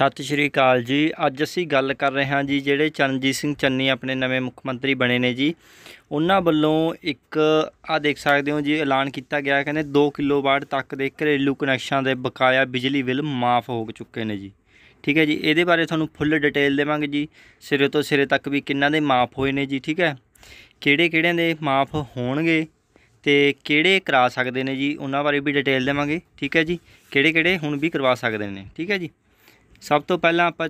ਸਤਿ ਸ਼੍ਰੀ ਅਕਾਲ ਜੀ ਅੱਜ ਅਸੀਂ ਗੱਲ ਕਰ ਰਹੇ ਹਾਂ ਜੀ ਜਿਹੜੇ ਚਰਨਜੀਤ ਸਿੰਘ ਚੰਨੀ ਆਪਣੇ ਨਵੇਂ ਮੁੱਖ ਮੰਤਰੀ ਬਣੇ ਨੇ ਜੀ ਉਹਨਾਂ ਵੱਲੋਂ ਇੱਕ ਆ ਦੇਖ ਸਕਦੇ ਹੋ ਜੀ ਐਲਾਨ ਕੀਤਾ ਗਿਆ ਕਹਿੰਦੇ 2 ਕਿਲੋਵਾਟ ਤੱਕ ਦੇ ਘਰੇਲੂ ਕਨੈਕਸ਼ਨਾਂ ਦੇ ਬਕਾਇਆ ਬਿਜਲੀ ਬਿੱਲ ਮਾਫ ਹੋ ਚੁੱਕੇ ਨੇ ਜੀ ਠੀਕ ਹੈ ਜੀ ਇਹਦੇ ਬਾਰੇ ਤੁਹਾਨੂੰ ਫੁੱਲ ਡਿਟੇਲ ਦੇਵਾਂਗੇ ਜੀ ਸਿਰੇ ਤੋਂ ਸਿਰੇ ਤੱਕ ਵੀ ਕਿੰਨਾਂ ਦੇ ਮਾਫ ਹੋਏ ਨੇ ਜੀ ਠੀਕ ਹੈ ਕਿਹੜੇ ਕਿਹੜਿਆਂ ਦੇ ਮਾਫ ਹੋਣਗੇ ਤੇ ਕਿਹੜੇ ਕਰਾ ਸਕਦੇ ਨੇ ਜੀ ਉਹਨਾਂ ਬਾਰੇ ਵੀ ਡਿਟੇਲ ਦੇਵਾਂਗੇ ਠੀਕ ਹੈ ਜੀ ਕਿਹੜੇ ਕਿਹੜੇ ਹੁਣ ਵੀ ਕਰਵਾ ਸਕਦੇ ਨੇ ਠੀਕ ਹੈ ਜੀ ਸਭ ਤੋਂ ਪਹਿਲਾਂ ਆਪਾਂ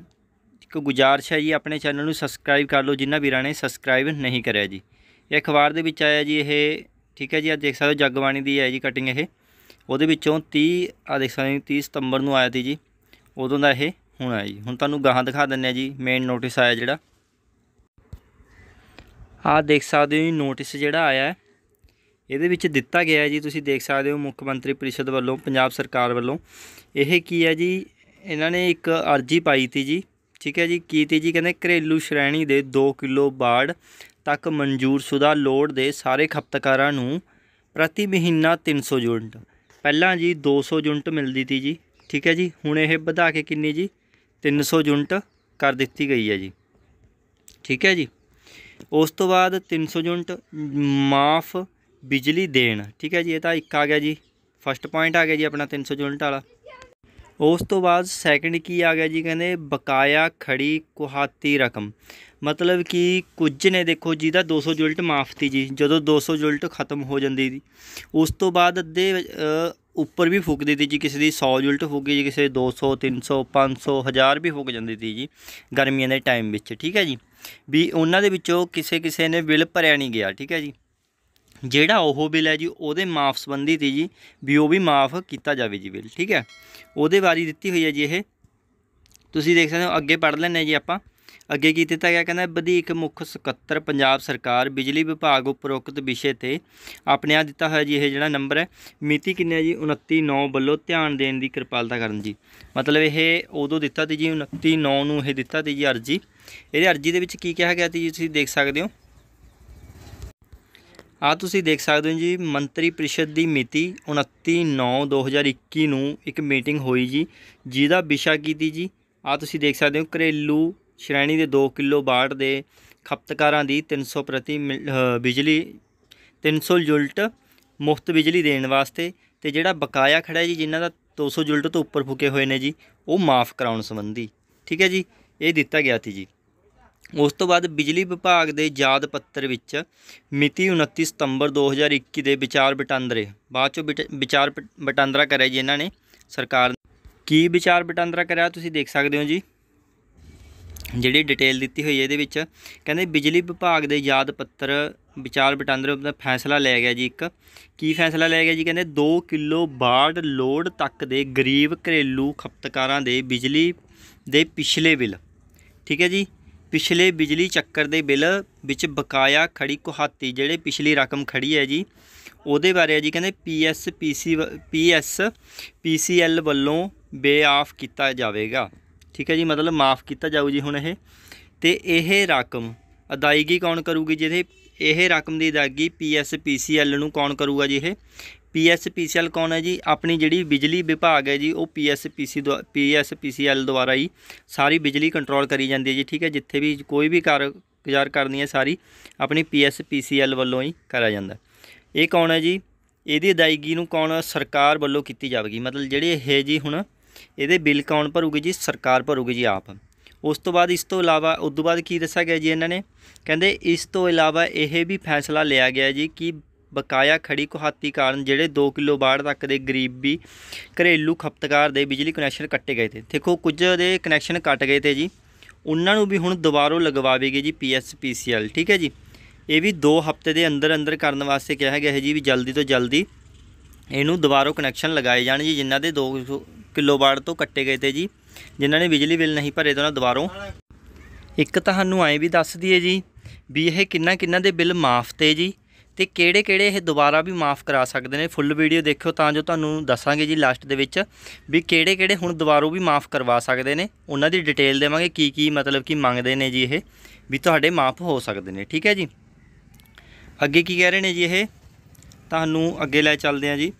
ਇੱਕ ਗੁਜਾਰਿਸ਼ ਹੈ ਜੀ ਆਪਣੇ ਚੈਨਲ ਨੂੰ ਸਬਸਕ੍ਰਾਈਬ ਕਰ ਲਓ ਜਿਨ੍ਹਾਂ ਵੀਰਾਂ ਨੇ ਸਬਸਕ੍ਰਾਈਬ ਨਹੀਂ ਕਰਿਆ ਜੀ ਇਹ ਅਖਬਾਰ ਦੇ ਵਿੱਚ ਆਇਆ ਜੀ ਇਹ ਠੀਕ ਹੈ ਜੀ ਆ ਦੇਖ ਸਕਦੇ ਹੋ ਜਗਬਾਣੀ ਦੀ ਹੈ ਜੀ ਕਟਿੰਗ ਇਹ ਉਹਦੇ ਵਿੱਚੋਂ 30 ਆ ਦੇਖ ਸਕਦੇ ਹੋ 30 ਸਤੰਬਰ ਨੂੰ ਆਇਆ ਸੀ ਜੀ ਉਦੋਂ ਦਾ ਇਹ ਹੁਣ ਆਇਆ ਜੀ ਹੁਣ ਤੁਹਾਨੂੰ ਗਾਹਾਂ ਦਿਖਾ ਦਿੰਨੇ ਆ ਜੀ ਮੇਨ ਨੋਟਿਸ ਆਇਆ ਜਿਹੜਾ ਆ ਦੇਖ ਸਕਦੇ ਹੋ ਜੀ ਨੋਟਿਸ ਜਿਹੜਾ ਆਇਆ ਹੈ ਇਹਦੇ ਵਿੱਚ ਦਿੱਤਾ ਗਿਆ ਜੀ ਤੁਸੀਂ ਦੇਖ ਸਕਦੇ ਹੋ ਮੁੱਖ ਮੰਤਰੀ ਪ੍ਰੀਸ਼ਦ ਵੱਲੋਂ ਪੰਜਾਬ ਸਰਕਾਰ ਵੱਲੋਂ ਇਹ ਕੀ ਹੈ ਜੀ ਇਹਨਾਂ ਨੇ ਇੱਕ ਅਰਜੀ ਪਾਈ ਸੀ ਜੀ ਠੀਕ ਹੈ ਜੀ ਕੀ ਜੀ ਕਹਿੰਦੇ ਘਰੇਲੂ ਸ਼੍ਰੇਣੀ ਦੇ 2 ਕਿਲੋ ਬਾੜ ਤੱਕ ਸੁਦਾ ਲੋਡ ਦੇ ਸਾਰੇ ਖਪਤਕਾਰਾਂ ਨੂੰ ਪ੍ਰਤੀ ਮਹੀਨਾ 300 ਯੂਨਿਟ ਪਹਿਲਾਂ ਜੀ 200 ਯੂਨਿਟ ਮਿਲਦੀ ਸੀ ਜੀ ਠੀਕ ਹੈ ਜੀ ਹੁਣ ਇਹ ਵਧਾ ਕੇ ਕਿੰਨੀ ਜੀ 300 ਯੂਨਿਟ ਕਰ ਦਿੱਤੀ ਗਈ ਹੈ ਜੀ ਠੀਕ ਹੈ ਜੀ ਉਸ ਤੋਂ ਬਾਅਦ 300 ਯੂਨਿਟ ਮਾਫ ਬਿਜਲੀ ਦੇਣ ਠੀਕ ਹੈ ਜੀ ਇਹ ਤਾਂ ਇੱਕ ਆ ਗਿਆ ਜੀ ਫਸਟ ਪੁਆਇੰਟ ਆ ਗਿਆ ਜੀ ਆਪਣਾ 300 ਯੂਨਿਟ ਵਾਲਾ ਉਸ ਤੋਂ ਬਾਅਦ ਸੈਕਿੰਡ ਕੀ ਆ ਗਿਆ ਜੀ ਕਹਿੰਦੇ ਬਕਾਇਆ ਖੜੀ ਕੁਹਾਤੀ ਰਕਮ ਮਤਲਬ ਕਿ ਕੁਝ ਨੇ ਦੇਖੋ ਜਿਹਦਾ 200 ਜੁਲਟ ਮਾਫਤੀ ਜੀ ਜਦੋਂ 200 ਜੁਲਟ ਖਤਮ ਹੋ ਜਾਂਦੀ ਦੀ ਉਸ ਤੋਂ ਬਾਅਦ ਅੱਧੇ ਉੱਪਰ ਵੀ ਫੁੱਕ ਦਿੱਤੀ ਜੀ ਕਿਸੇ ਦੀ 100 ਜੁਲਟ ਫੂਕ ਗਈ ਜੀ ਕਿਸੇ 200 300 500 1000 ਵੀ ਫੁੱਕ ਜਾਂਦੀ ਸੀ ਜੀ ਗਰਮੀਆਂ ਦੇ ਟਾਈਮ ਵਿੱਚ ਠੀਕ ਹੈ ਜੀ ਵੀ ਉਹਨਾਂ ਦੇ ਵਿੱਚੋਂ ਕਿਸੇ ਕਿਸੇ ਨੇ ਬਿੱਲ ਭਰਿਆ ਨਹੀਂ ਗਿਆ ਠੀਕ ਹੈ ਜੀ ਜਿਹੜਾ ਉਹ ਬਿੱਲ ਹੈ ਜੀ ਉਹਦੇ ਮਾਫ ਸੰਬੰਧੀ ਤੇ ਜੀ ਵੀ ਉਹ ਵੀ ਮਾਫ ਕੀਤਾ ਜਾਵੇ ਜੀ ਬਿੱਲ ਠੀਕ ਹੈ ਉਹਦੇ ਬਾਰੇ ਦਿੱਤੀ ਹੋਈ ਹੈ ਜੀ ਇਹ ਤੁਸੀਂ ਦੇਖ ਸਕਦੇ ਹੋ ਅੱਗੇ ਪੜ੍ਹ ਲੈਣੇ ਜੀ ਆਪਾਂ ਅੱਗੇ ਕੀ ਦਿੱਤਾ ਗਿਆ ਕਹਿੰਦਾ ਵਧੀਕ ਮੁੱਖ ਸਕੱਤਰ ਪੰਜਾਬ ਸਰਕਾਰ ਬਿਜਲੀ ਵਿਭਾਗ ਉਪਰੋਕਤ ਵਿਸ਼ੇ ਤੇ ਆਪਣੇ ਆ ਦਿੱਤਾ ਹੋਇਆ ਜੀ ਇਹ ਜਿਹੜਾ ਨੰਬਰ ਹੈ ਮਿਤੀ ਕਿੰਨੀ ਹੈ ਜੀ 29 9 ਵੱਲੋਂ ਧਿਆਨ ਦੇਣ ਦੀ ਕਿਰਪਾਲਤਾ ਕਰਨ ਜੀ ਮਤਲਬ ਇਹ ਉਦੋਂ ਦਿੱਤਾ ਤੀ ਜੀ 29 9 ਨੂੰ ਇਹ ਦਿੱਤਾ ਤੀ ਜੀ ਅਰਜੀ ਇਹਦੇ ਅਰਜੀ ਦੇ ਵਿੱਚ ਕੀ ਕਿਹਾ ਗਿਆ ਤੀ ਜੀ ਤੁਸੀਂ ਦੇਖ ਸਕਦੇ ਹੋ ਆ ਤੁਸੀਂ ਦੇਖ ਸਕਦੇ ਹੋ ਜੀ ਮੰਤਰੀ ਪ੍ਰੀਸ਼ਦ ਦੀ ਮਿਤੀ 29/9/2021 ਨੂੰ ਇੱਕ ਮੀਟਿੰਗ ਹੋਈ ਜੀ ਜਿਹਦਾ ਵਿਸ਼ਾ ਕੀਤੀ ਜੀ ਆ ਤੁਸੀਂ ਦੇਖ ਸਕਦੇ ਹੋ ਘਰੇਲੂ ਸ਼੍ਰੇਣੀ ਦੇ 2 ਕਿਲੋ ਬਾੜ ਦੇ ਖਪਤਕਾਰਾਂ ਦੀ 300 ਪ੍ਰਤੀ ਬਿਜਲੀ 300 ਜੁਲਟ ਮੁਫਤ ਬਿਜਲੀ ਦੇਣ ਵਾਸਤੇ ਤੇ ਜਿਹੜਾ ਬਕਾਇਆ ਖੜਾ ਜੀ ਜਿਨ੍ਹਾਂ ਦਾ 200 ਜੁਲਟ ਤੋਂ ਉੱਪਰ ਫੁਕੇ ਹੋਏ ਨੇ ਜੀ ਉਹ ਮਾਫ ਕਰਾਉਣ ਸੰਬੰਧੀ ਠੀਕ ਹੈ ਜੀ ਇਹ ਦਿੱਤਾ ਗਿਆ ਸੀ ਜੀ ਉਸ ਤੋਂ ਬਾਅਦ ਬਿਜਲੀ ਵਿਭਾਗ ਦੇ ਯਾਦ ਪੱਤਰ ਵਿੱਚ ਮਿਤੀ 29 ਸਤੰਬਰ 2021 ਦੇ ਵਿਚਾਰ ਵਟਾਂਦਰੇ ਬਾਅਦ ਚੋਂ ਵਿਚਾਰ ਵਟਾਂਦਰਾ ਕਰਿਆ ਜੀ ਇਹਨਾਂ ਨੇ ਸਰਕਾਰ ਕੀ ਵਿਚਾਰ ਵਟਾਂਦਰਾ ਕਰਿਆ ਤੁਸੀਂ ਦੇਖ ਸਕਦੇ ਹੋ ਜੀ ਜਿਹੜੀ ਡਿਟੇਲ ਦਿੱਤੀ ਹੋਈ ਹੈ ਇਹਦੇ ਵਿੱਚ ਕਹਿੰਦੇ ਬਿਜਲੀ ਵਿਭਾਗ ਦੇ ਯਾਦ ਪੱਤਰ ਵਿਚਾਰ ਵਟਾਂਦਰੇ ਦਾ ਫੈਸਲਾ ਲਿਆ ਗਿਆ ਜੀ ਇੱਕ ਕੀ ਫੈਸਲਾ ਲਿਆ ਗਿਆ ਜੀ ਕਹਿੰਦੇ 2 ਕਿਲੋ ਬਾੜ ਲੋਡ ਤੱਕ ਦੇ ਗਰੀਬ ਘਰੇਲੂ ਖਪਤਕਾਰਾਂ ਦੇ ਬਿਜਲੀ ਦੇ ਪਿਛਲੇ ਬਿੱਲ ਠੀਕ ਹੈ ਜੀ ਪਿਛਲੇ ਬਿਜਲੀ ਚੱਕਰ ਦੇ ਬਿੱਲ ਵਿੱਚ ਬਕਾਇਆ ਖੜੀ ਕੁਹਾਤੀ ਜਿਹੜੇ ਪਿਛਲੀ ਰਕਮ ਖੜੀ ਹੈ ਜੀ ਉਹਦੇ ਬਾਰੇ ਹੈ ਜੀ ਕਹਿੰਦੇ ਪੀਐਸ ਪੀਸੀ ਪੀਐਸ ਪੀਸੀਐਲ ਵੱਲੋਂ ਬੇਆਫ ਕੀਤਾ ਜਾਵੇਗਾ ਠੀਕ ਹੈ ਜੀ ਮਤਲਬ ਮਾਫ ਕੀਤਾ ਜਾਊ ਜੀ ਹੁਣ ਇਹ ਤੇ ਇਹ ਰਕਮ ਅਦਾਇਗੀ ਕੌਣ ਕਰੂਗੀ ਜਿਹਦੇ ਇਹ ਰਕਮ ਦੀ ਅਦਾਇਗੀ ਪੀਐਸ ਪੀਸੀਐਲ ਨੂੰ ਕੌਣ ਕਰੂਗਾ ਜੀ ਇਹ ਪੀਐਸਪੀਸੀਐਲ ਕੌਣ ਹੈ ਜੀ ਆਪਣੀ ਜਿਹੜੀ ਬਿਜਲੀ ਵਿਭਾਗ ਹੈ ਜੀ ਉਹ ਪੀਐਸਪੀਸੀ ਪੀਐਸਪੀਸੀਐਲ ਦੁਆਰਾ ਹੀ ਸਾਰੀ ਬਿਜਲੀ ਕੰਟਰੋਲ ਕਰੀ ਜਾਂਦੀ ਹੈ ਜੀ ਠੀਕ ਹੈ ਜਿੱਥੇ ਵੀ ਕੋਈ ਵੀ ਗੁਜ਼ਾਰ ਕਰਨੀ ਹੈ ਸਾਰੀ ਆਪਣੀ ਪੀਐਸਪੀਸੀਐਲ ਵੱਲੋਂ ਹੀ ਕਰਾਇਆ ਜਾਂਦਾ ਇਹ ਕੌਣ ਹੈ ਜੀ ਇਹਦੀ ਅਦਾਇਗੀ ਨੂੰ ਕੌਣ ਸਰਕਾਰ ਵੱਲੋਂ ਕੀਤੀ ਜਾਵੇਗੀ ਮਤਲਬ ਜਿਹੜੇ ਇਹ ਜੀ ਹੁਣ ਇਹਦੇ ਬਿੱਲ ਕੌਣ ਭਰੂਗੀ ਜੀ ਸਰਕਾਰ ਭਰੂਗੀ ਜੀ ਆਪ ਉਸ ਤੋਂ ਬਾਅਦ ਇਸ ਤੋਂ ਇਲਾਵਾ ਉਸ ਤੋਂ ਬਾਅਦ ਕੀ ਦੱਸਿਆ ਗਿਆ ਜੀ ਇਹਨਾਂ ਨੇ ਕਹਿੰਦੇ ਇਸ ਤੋਂ ਇਲਾਵਾ ਇਹ ਵੀ ਫੈਸਲਾ ਲਿਆ ਗਿਆ ਜੀ ਕਿ ਬਕਾਇਆ ਖੜੀ ਕੁਹਾਤੀ ਕਾਰਨ ਜਿਹੜੇ 2 ਕਿਲੋ ਬਾੜ ਤੱਕ ਦੇ ਗਰੀਬੀ ਘਰੇਲੂ ਖਪਤਕਾਰ ਦੇ ਬਿਜਲੀ ਕਨੈਕਸ਼ਨ ਕੱਟੇ ਗਏ ਤੇ ਦੇਖੋ ਕੁਝ ਦੇ ਕਨੈਕਸ਼ਨ ਕੱਟ ਗਏ ਤੇ ਜੀ ਉਹਨਾਂ ਨੂੰ ਵੀ ਹੁਣ ਦੁਬਾਰੋਂ ਲਗਵਾਵੇਗੇ ਜੀ ਪੀਐਸਪੀਸੀਐਲ ਠੀਕ ਹੈ ਜੀ ਇਹ ਵੀ 2 ਹਫ਼ਤੇ ਦੇ ਅੰਦਰ ਅੰਦਰ ਕਰਨ ਵਾਸਤੇ ਕਿਹਾ ਗਿਆ ਹੈ ਜੀ ਵੀ ਜਲਦੀ ਤੋਂ ਜਲਦੀ ਇਹਨੂੰ ਦੁਬਾਰੋਂ ਕਨੈਕਸ਼ਨ ਲਗਾਏ ਜਾਣ ਜੀ ਜਿਨ੍ਹਾਂ ਦੇ 2 ਕਿਲੋ ਬਾੜ ਤੋਂ ਕੱਟੇ ਗਏ ਤੇ ਜੀ ਜਿਨ੍ਹਾਂ ਨੇ ਬਿਜਲੀ ਬਿੱਲ ਨਹੀਂ ਭਰੇ ਤਾਂ ਉਹਨਾਂ ਦੁਬਾਰੋਂ ਇੱਕ ਤੁਹਾਨੂੰ ਐ ਵੀ ਦੱਸ ਦਈਏ ਜੀ ਵੀ ਇਹ ਕਿੰਨਾ ਕਿੰਨਾ ਦੇ ਬਿੱਲ ਮਾਫ ਤੇ ਜੀ ਤੇ ਕਿਹੜੇ ਕਿਹੜੇ ਇਹ ਦੁਬਾਰਾ ਵੀ ਮਾਫ ਕਰਾ ਸਕਦੇ ਨੇ ਫੁੱਲ ਵੀਡੀਓ ਦੇਖਿਓ ਤਾਂ ਜੋ ਤੁਹਾਨੂੰ ਦੱਸਾਂਗੇ ਜੀ ਲਾਸਟ ਦੇ ਵਿੱਚ ਵੀ ਕਿਹੜੇ ਕਿਹੜੇ ਹੁਣ ਦੁਬਾਰਾ ਵੀ ਮਾਫ ਕਰਵਾ ਸਕਦੇ ਨੇ ਉਹਨਾਂ ਦੀ ਡਿਟੇਲ ਦੇਵਾਂਗੇ ਕੀ ਕੀ ਮਤਲਬ ਕੀ ਮੰਗਦੇ ਨੇ ਜੀ ਇਹ ਵੀ ਤੁਹਾਡੇ ਮਾਫ ਹੋ ਸਕਦੇ ਨੇ ਠੀਕ ਹੈ ਜੀ ਅੱਗੇ ਕੀ ਕਹਿ ਰਹੇ ਨੇ ਜੀ ਇਹ ਤੁਹਾਨੂੰ ਅੱਗੇ ਲੈ ਚੱਲਦੇ ਆ ਜੀ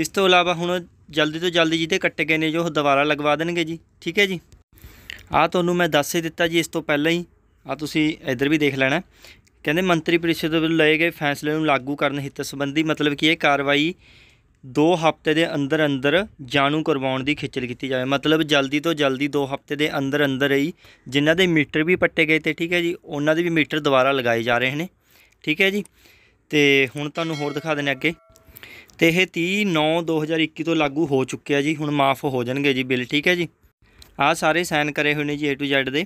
ਇਸ ਤੋਂ ਇਲਾਵਾ ਹੁਣ ਜਲਦੀ ਤੋਂ ਜਲਦੀ ਜਿਹਦੇ ਕੱਟੇ ਗਏ ਨੇ ਜੋ ਦੁਬਾਰਾ ਲਗਵਾ ਦੇਣਗੇ ਜੀ ਠੀਕ ਹੈ ਜੀ ਆ ਤੁਹਾਨੂੰ ਮੈਂ ਦੱਸ ਹੀ ਦਿੱਤਾ ਜੀ ਇਸ ਤੋਂ ਪਹਿਲਾਂ ਹੀ ਆ ਤੁਸੀਂ ਇੱਧਰ ਵੀ ਦੇਖ ਲੈਣਾ ਕਹਿੰਦੇ ਮੰਤਰੀ ਪਰਿਸ਼ਦ ਵੱਲੋਂ ਲਏ ਗਏ ਫੈਸਲੇ ਨੂੰ ਲਾਗੂ ਕਰਨ ਹਿੱਤ ਸੰਬੰਧੀ ਮਤਲਬ ਕਿ ਇਹ ਕਾਰਵਾਈ 2 ਹਫ਼ਤੇ ਦੇ ਅੰਦਰ ਅੰਦਰ ਜਾਣੂ ਕਰਵਾਉਣ ਦੀ ਖੇਚਲ ਕੀਤੀ ਜਾਵੇ ਮਤਲਬ ਜਲਦੀ ਤੋਂ ਜਲਦੀ 2 ਹਫ਼ਤੇ ਦੇ ਅੰਦਰ ਅੰਦਰ ਹੀ ਜਿਨ੍ਹਾਂ ਦੇ ਮੀਟਰ ਵੀ ਪੱਟੇ ਗਏ ਤੇ ਠੀਕ ਹੈ ਜੀ ਉਹਨਾਂ ਦੇ ਵੀ ਮੀਟਰ ਦੁਬਾਰਾ ਲਗਾਏ ਜਾ ਰਹੇ ਨੇ ਠੀਕ ਹੈ ਜੀ ਤੇ ਹੁਣ ਤੁਹਾਨੂੰ ਹੋਰ ਦਿਖਾ ਦਿੰਨੇ ਅੱਗੇ ਤੇ ਇਹ 30 9 2021 ਤੋਂ ਲਾਗੂ ਹੋ ਚੁੱਕਿਆ ਜੀ ਹੁਣ ਮਾਫ ਹੋ ਜਾਣਗੇ ਜੀ ਬਿੱਲ ਠੀਕ ਹੈ ਜੀ ਆ ਸਾਰੇ ਸਾਈਨ ਕਰੇ ਹੋਏ ਨੇ ਜੀ A to Z ਦੇ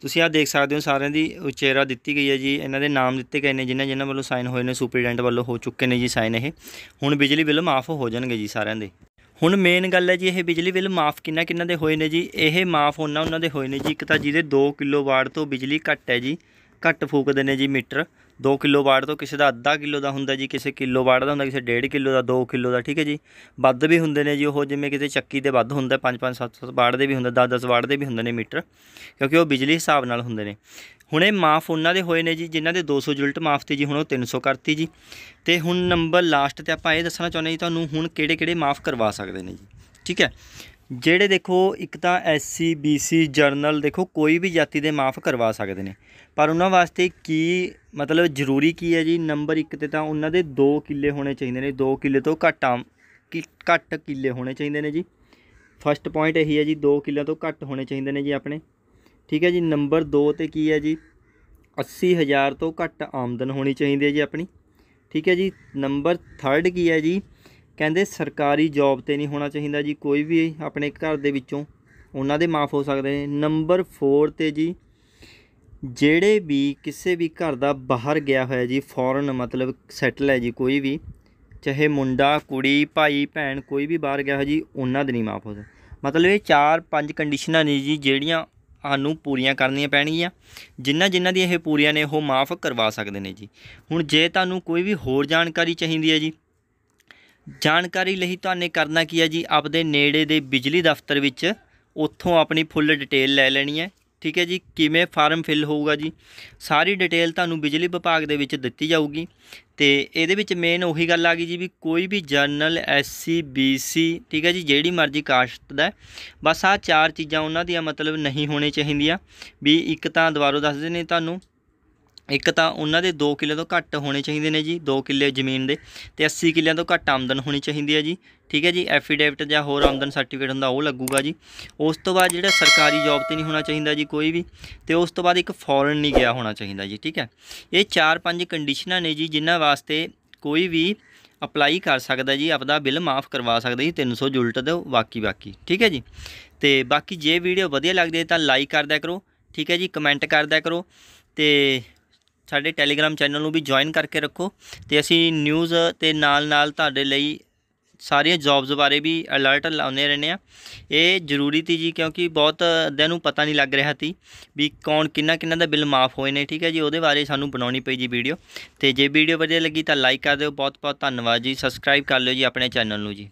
ਤੁਸੀਂ ਆ ਦੇਖ ਸਕਦੇ ਹੋ ਸਾਰਿਆਂ ਦੀ ਉਚੇਰਾ ਦਿੱਤੀ ਗਈ ਹੈ ਜੀ ਇਹਨਾਂ ਦੇ ਨਾਮ ਦਿੱਤੇ ਗਏ ਨੇ ਜਿਨ੍ਹਾਂ ਜਿਨ੍ਹਾਂ ਵੱਲੋਂ ਸਾਈਨ ਹੋਏ ਨੇ ਸੁਪਰੀਡੈਂਟ ਵੱਲੋਂ ਹੋ ਚੁੱਕੇ ਨੇ ਜੀ ਸਾਈਨ ਇਹ ਹੁਣ ਬਿਜਲੀ ਬਿੱਲ ਮਾਫ ਹੋ ਜਾਣਗੇ ਜੀ ਸਾਰਿਆਂ ਦੇ ਹੁਣ ਮੇਨ ਗੱਲ ਹੈ ਜੀ ਇਹ ਬਿਜਲੀ ਬਿੱਲ ਮਾਫ ਕਿੰਨਾ ਕਿੰਨਾ ਦੇ ਹੋਏ ਨੇ ਜੀ ਇਹ ਮਾਫ ਉਹਨਾਂ ਉਹਨਾਂ ਦੇ ਹੋਏ ਨੇ ਜੀ ਇੱਕ ਤਾਂ ਜਿਹਦੇ 2 ਕਿਲੋਵਾਟ ਤੋਂ ਬਿਜਲੀ ਘੱਟ ਹੈ ਜੀ ਘੱਟ ਫੂਕਦੇ ਨੇ ਜੀ ਮੀਟਰ 2 ਕਿਲੋ ਵਾਟ ਤੋਂ ਕਿਸੇ ਦਾ ਅੱਧਾ ਕਿਲੋ ਦਾ ਹੁੰਦਾ ਜੀ ਕਿਸੇ ਕਿਲੋ ਵਾਟ ਦਾ ਹੁੰਦਾ ਕਿਸੇ 1.5 ਕਿਲੋ ਦਾ 2 ਕਿਲੋ ਦਾ ਠੀਕ ਹੈ ਜੀ ਵੱਧ ਵੀ ਹੁੰਦੇ ਨੇ ਜੀ ਉਹ ਜਿਵੇਂ ਕਿਤੇ ਚੱਕੀ ਦੇ ਵੱਧ ਹੁੰਦਾ 5 5 7 7 ਵਾਟ ਦੇ ਵੀ ਹੁੰਦਾ 10 10 ਵਾਟ ਦੇ ਵੀ ਹੁੰਦੇ ਨੇ ਮੀਟਰ ਕਿਉਂਕਿ ਉਹ ਬਿਜਲੀ ਹਿਸਾਬ ਨਾਲ ਹੁੰਦੇ ਨੇ ਹੁਣ ਇਹ ਮਾਫ ਉਹਨਾਂ ਦੇ ਹੋਏ ਨੇ ਜੀ ਜਿਨ੍ਹਾਂ ਦੇ 200 ਜੁਲਟ ਮਾਫ ਤੇ ਜੀ ਹੁਣ ਉਹ 300 ਕਰਤੀ ਜੀ ਤੇ ਹੁਣ ਨੰਬਰ ਲਾਸਟ ਤੇ ਆਪਾਂ ਇਹ ਦੱਸਣਾ ਚਾਹੁੰਦੇ ਜੀ ਤੁਹਾਨੂੰ ਹੁਣ ਕਿਹੜੇ-ਕਿਹੜੇ ਮਾਫ ਕਰਵਾ ਸਕਦੇ ਨੇ ਜੀ ਠੀਕ ਹੈ ਜਿਹੜੇ ਦੇਖੋ ਇੱਕ ਤਾਂ ਐਸਸੀ ਬੀਸੀ ਜਰਨਲ ਦੇਖੋ ਕੋਈ ਵੀ ਜਾਤੀ ਦੇ ਮਾਫ ਕਰਵਾ ਸਕਦੇ ਨੇ ਪਰ ਉਹਨਾਂ ਵਾਸਤੇ ਕੀ ਮਤਲਬ ਜ਼ਰੂਰੀ ਕੀ ਹੈ ਜੀ ਨੰਬਰ 1 ਤੇ ਤਾਂ ਉਹਨਾਂ ਦੇ 2 ਕਿੱਲੇ ਹੋਣੇ ਚਾਹੀਦੇ ਨੇ 2 ਕਿੱਲੇ ਤੋਂ ਘੱਟ ਘੱਟ ਕਿੱਲੇ ਹੋਣੇ ਚਾਹੀਦੇ ਨੇ ਜੀ ਫਸਟ ਪੁਆਇੰਟ ਇਹੀ ਹੈ ਜੀ 2 ਕਿੱਲਿਆਂ ਤੋਂ ਘੱਟ ਹੋਣੇ ਚਾਹੀਦੇ ਨੇ ਜੀ ਆਪਣੇ ਠੀਕ ਹੈ ਜੀ ਨੰਬਰ 2 ਤੇ ਕੀ ਹੈ ਜੀ 80000 ਤੋਂ ਘੱਟ ਆਮਦਨ ਹੋਣੀ ਚਾਹੀਦੀ ਹੈ ਜੀ ਆਪਣੀ ਠੀਕ ਹੈ ਜੀ ਨੰਬਰ 3 ਕੀ ਹੈ ਜੀ ਕਹਿੰਦੇ ਸਰਕਾਰੀ ਜੌਬ ਤੇ ਨਹੀਂ ਹੋਣਾ ਚਾਹੀਦਾ ਜੀ ਕੋਈ ਵੀ ਆਪਣੇ ਘਰ ਦੇ ਵਿੱਚੋਂ ਉਹਨਾਂ ਦੇ ਮਾਫ ਹੋ ਸਕਦੇ ਨੇ ਨੰਬਰ 4 ਤੇ ਜੀ ਜਿਹੜੇ ਵੀ ਕਿਸੇ ਵੀ ਘਰ ਦਾ ਬਾਹਰ ਗਿਆ ਹੋਇਆ ਜੀ ਫੋਰਨ ਮਤਲਬ ਸੈਟਲ ਹੈ ਜੀ ਕੋਈ ਵੀ ਚਾਹੇ ਮੁੰਡਾ ਕੁੜੀ ਭਾਈ ਭੈਣ ਕੋਈ ਵੀ ਬਾਹਰ ਗਿਆ ਹੋ ਜੀ ਉਹਨਾਂ ਦੇ ਨਹੀਂ ਮਾਫ ਹੋ ਸਕਦਾ ਮਤਲਬ ਇਹ ਚਾਰ ਪੰਜ ਕੰਡੀਸ਼ਨਾਂ ਨੇ ਜੀ ਜਿਹੜੀਆਂ ਸਾਨੂੰ ਪੂਰੀਆਂ ਕਰਨੀਆਂ ਪੈਣਗੀਆਂ ਜਿੰਨਾ ਜਿੰਨਾ ਦੀ ਇਹ ਪੂਰੀਆਂ ਨੇ ਉਹ ਮਾਫ ਕਰਵਾ ਸਕਦੇ ਨੇ ਜੀ ਹੁਣ ਜੇ ਤੁਹਾਨੂੰ ਕੋਈ ਵੀ ਹੋਰ ਜਾਣਕਾਰੀ ਚਾਹੀਦੀ ਹੈ ਜੀ ਜਾਣਕਾਰੀ ਲਈ ਤੁਹਾਨੂੰ ਕਰਨਾ ਕੀ ਹੈ ਜੀ ਆਪਦੇ ਨੇੜੇ ਦੇ ਬਿਜਲੀ ਦਫ਼ਤਰ ਵਿੱਚ ਉੱਥੋਂ ਆਪਣੀ ਫੁੱਲ ਡਿਟੇਲ ਲੈ ਲੈਣੀ ਹੈ ਠੀਕ ਹੈ ਜੀ ਕਿਵੇਂ ਫਾਰਮ ਫਿਲ ਹੋਊਗਾ ਜੀ ਸਾਰੀ ਡਿਟੇਲ ਤੁਹਾਨੂੰ ਬਿਜਲੀ ਵਿਭਾਗ ਦੇ ਵਿੱਚ ਦਿੱਤੀ ਜਾਊਗੀ ਤੇ ਇਹਦੇ ਵਿੱਚ ਮੇਨ ਉਹੀ ਗੱਲ ਆ ਗਈ ਜੀ ਵੀ ਕੋਈ ਵੀ ਜਰਨਲ ਐਸਸੀ ਬੀਸੀ ਠੀਕ ਹੈ ਜੀ ਜਿਹੜੀ ਮਰਜ਼ੀ ਕਾਸ਼ਤ ਦਾ ਬਸ ਆ ਚਾਰ ਚੀਜ਼ਾਂ ਉਹਨਾਂ ਦੀਆਂ ਮਤਲਬ ਨਹੀਂ ਹੋਣੀ ਚਾਹੀਦੀਆਂ ਵੀ ਇੱਕ ਤਾਂ ਦੁਬਾਰਾ ਦੱਸ ਨੇ ਤੁਹਾਨੂੰ ਇੱਕ ਤਾਂ ਉਹਨਾਂ ਦੇ 2 ਕਿੱਲੇ ਤੋਂ ਘੱਟ ਹੋਣੇ ਚਾਹੀਦੇ ਨੇ ਜੀ 2 ਕਿੱਲੇ ਜ਼ਮੀਨ ਦੇ ਤੇ 80 ਕਿੱਲਿਆਂ ਤੋਂ ਘੱਟ ਆਮਦਨ ਹੋਣੀ ਚਾਹੀਦੀ ਹੈ ਜੀ ਠੀਕ ਹੈ ਜੀ ਐਫੀਡੇਵਿਟ ਜਾਂ ਹੋਰ ਆਮਦਨ ਸਰਟੀਫਿਕੇਟ ਹੁੰਦਾ ਉਹ ਲੱਗੂਗਾ ਜੀ ਉਸ ਤੋਂ ਬਾਅਦ ਜਿਹੜਾ ਸਰਕਾਰੀ ਜੌਬ ਤੇ ਨਹੀਂ ਹੋਣਾ ਚਾਹੀਦਾ ਜੀ ਕੋਈ ਵੀ ਤੇ ਉਸ ਤੋਂ ਬਾਅਦ ਇੱਕ ਫੋਰਨ ਨਹੀਂ ਗਿਆ ਹੋਣਾ ਚਾਹੀਦਾ ਜੀ ਠੀਕ ਹੈ ਇਹ 4-5 ਕੰਡੀਸ਼ਨਾਂ ਨੇ ਜੀ ਜਿਨ੍ਹਾਂ ਵਾਸਤੇ ਕੋਈ ਵੀ ਅਪਲਾਈ ਕਰ ਸਕਦਾ ਜੀ ਆਪਦਾ ਬਿੱਲ ਮਾਫ ਕਰਵਾ ਸਕਦਾ ਜੀ 300 ਜੁਲਟ ਦੇ ਬਾਕੀ ਬਾਕੀ ਠੀਕ ਹੈ ਜੀ ਤੇ ਬਾਕੀ ਜੇ ਵੀਡੀਓ ਵਧੀਆ ਲੱਗਦੀ ਹੈ ਤਾਂ ਲਾਈਕ ਕਰਦਿਆ ਕਰੋ ਠੀਕ ਹੈ ਜੀ ਕਮੈਂਟ ਕਰਦਿਆ ਕਰੋ ਤੇ ਸਾਡੇ ਟੈਲੀਗ੍ਰam ਚੈਨਲ ਨੂੰ ਵੀ ਜੁਆਇਨ ਕਰਕੇ ਰੱਖੋ ਤੇ ਅਸੀਂ ਨਿਊਜ਼ ਤੇ ਨਾਲ-ਨਾਲ ਤੁਹਾਡੇ ਲਈ ਸਾਰੀਆਂ ਜੌਬਸ ਬਾਰੇ ਵੀ ਅਲਰਟ ਲਾਉਨੇ ਰਹਿੰਦੇ ਆ ਇਹ ਜ਼ਰੂਰੀ ਤੀ ਜੀ ਕਿਉਂਕਿ ਬਹੁਤ ਦਿਨ ਨੂੰ ਪਤਾ ਨਹੀਂ ਲੱਗ ਰਿਹਾ ਸੀ ਵੀ ਕੌਣ ਕਿੰਨਾ ਕਿੰਨਾ ਦਾ ਬਿੱਲ ਮਾਫ ਹੋਏ ਨੇ ਠੀਕ ਹੈ ਜੀ ਉਹਦੇ ਬਾਰੇ ਸਾਨੂੰ ਬਣਾਉਣੀ ਪਈ ਜੀ ਵੀਡੀਓ ਤੇ ਜੇ ਵੀਡੀਓ ਵਧੀਆ ਲੱਗੀ ਤਾਂ ਲਾਈਕ ਕਰ ਦਿਓ ਬਹੁਤ ਬਹੁਤ ਧੰਨਵਾਦ ਜੀ ਸਬਸਕ੍ਰਾਈਬ ਕਰ ਲਿਓ ਜੀ ਆਪਣੇ ਚੈਨਲ ਨੂੰ ਜੀ